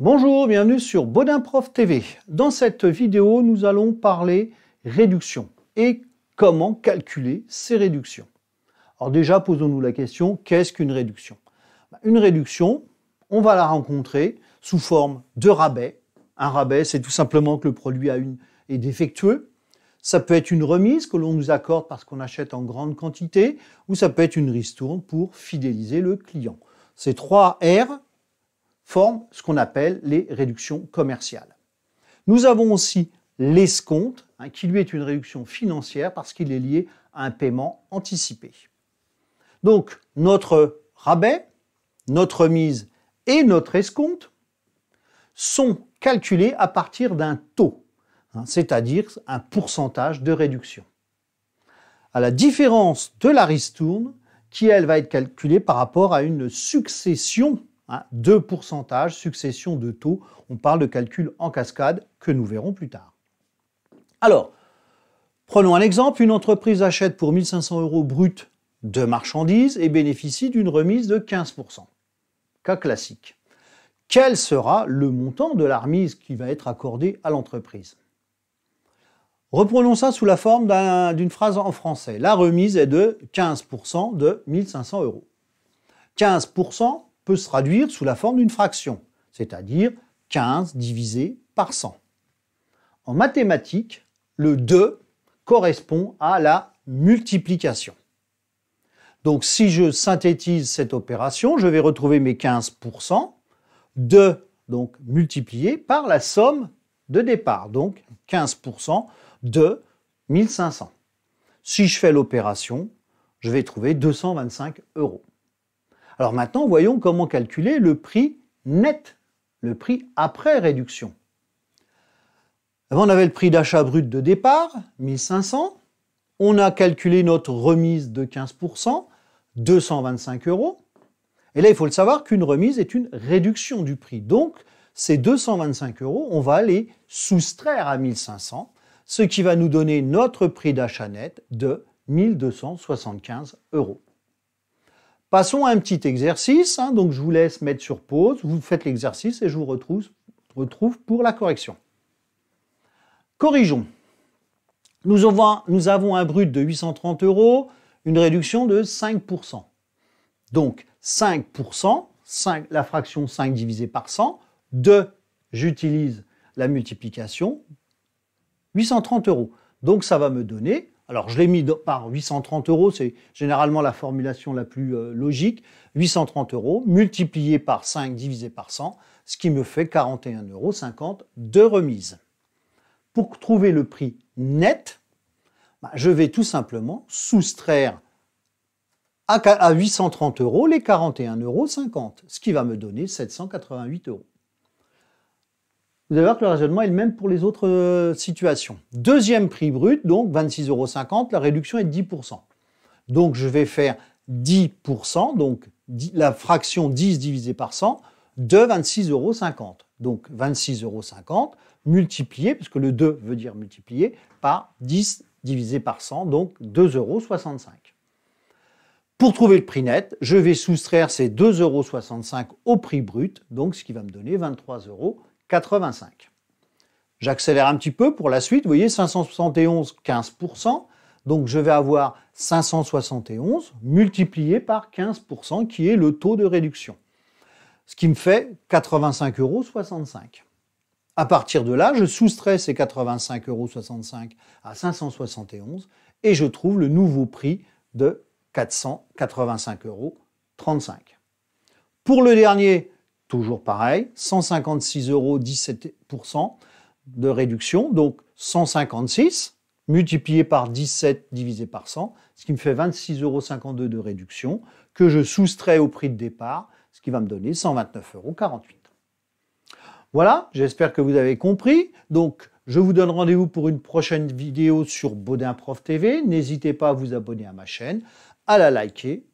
Bonjour, bienvenue sur Bodin Prof TV. Dans cette vidéo, nous allons parler réduction et comment calculer ces réductions. Alors déjà, posons-nous la question, qu'est-ce qu'une réduction bah, Une réduction, on va la rencontrer sous forme de rabais. Un rabais, c'est tout simplement que le produit a une, est défectueux. Ça peut être une remise que l'on nous accorde parce qu'on achète en grande quantité, ou ça peut être une ristourne pour fidéliser le client. Ces trois R forment ce qu'on appelle les réductions commerciales. Nous avons aussi l'escompte, hein, qui lui est une réduction financière parce qu'il est lié à un paiement anticipé. Donc notre rabais, notre remise et notre escompte sont calculés à partir d'un taux, hein, c'est-à-dire un pourcentage de réduction. À la différence de la ristourne, qui elle va être calculée par rapport à une succession Hein, deux pourcentages, succession de taux. On parle de calcul en cascade que nous verrons plus tard. Alors, prenons un exemple. Une entreprise achète pour 1500 euros brut de marchandises et bénéficie d'une remise de 15%. Cas classique. Quel sera le montant de la remise qui va être accordée à l'entreprise Reprenons ça sous la forme d'une phrase en français. La remise est de 15% de 1500 euros. 15%, peut se traduire sous la forme d'une fraction, c'est-à-dire 15 divisé par 100. En mathématiques, le 2 correspond à la multiplication. Donc si je synthétise cette opération, je vais retrouver mes 15%, de, donc multiplié par la somme de départ, donc 15% de 1500. Si je fais l'opération, je vais trouver 225 euros. Alors maintenant, voyons comment calculer le prix net, le prix après réduction. Avant, eh ben, on avait le prix d'achat brut de départ, 1500. On a calculé notre remise de 15%, 225 euros. Et là, il faut le savoir qu'une remise est une réduction du prix. Donc, ces 225 euros, on va les soustraire à 1500, ce qui va nous donner notre prix d'achat net de 1275 euros. Passons à un petit exercice. Hein. donc je vous laisse mettre sur pause, vous faites l'exercice et je vous retrouve, pour la correction. Corrigeons. Nous avons, un brut de 830 euros, une réduction de 5%. Donc 5%, la fraction 5 divisé par 100, De, j'utilise la multiplication, 830 euros. Donc ça va me donner alors, je l'ai mis par 830 euros, c'est généralement la formulation la plus euh, logique. 830 euros multiplié par 5 divisé par 100, ce qui me fait 41,50 euros de remise. Pour trouver le prix net, bah, je vais tout simplement soustraire à 830 euros les 41,50 euros, ce qui va me donner 788 euros vous que le raisonnement est le même pour les autres euh, situations. Deuxième prix brut, donc 26,50 euros, la réduction est de 10%. Donc je vais faire 10%, donc la fraction 10 divisé par 100, de 26,50 euros. Donc 26,50 euros multiplié, que le 2 veut dire multiplié, par 10 divisé par 100, donc 2,65 euros. Pour trouver le prix net, je vais soustraire ces 2,65 euros au prix brut, donc ce qui va me donner 23,50 euros. 85. J'accélère un petit peu pour la suite. Vous voyez, 571, 15%. Donc, je vais avoir 571 multiplié par 15%, qui est le taux de réduction. Ce qui me fait 85,65 euros. À partir de là, je soustrais ces 85,65 euros à 571 et je trouve le nouveau prix de 485,35 euros. Pour le dernier, toujours pareil, 156 euros 17% de réduction, donc 156 multiplié par 17 divisé par 100, ce qui me fait 26,52 euros de réduction que je soustrais au prix de départ, ce qui va me donner 129,48 euros. Voilà, j'espère que vous avez compris. Donc, je vous donne rendez-vous pour une prochaine vidéo sur Baudin Prof TV. N'hésitez pas à vous abonner à ma chaîne, à la liker.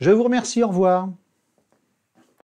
Je vous remercie, au revoir.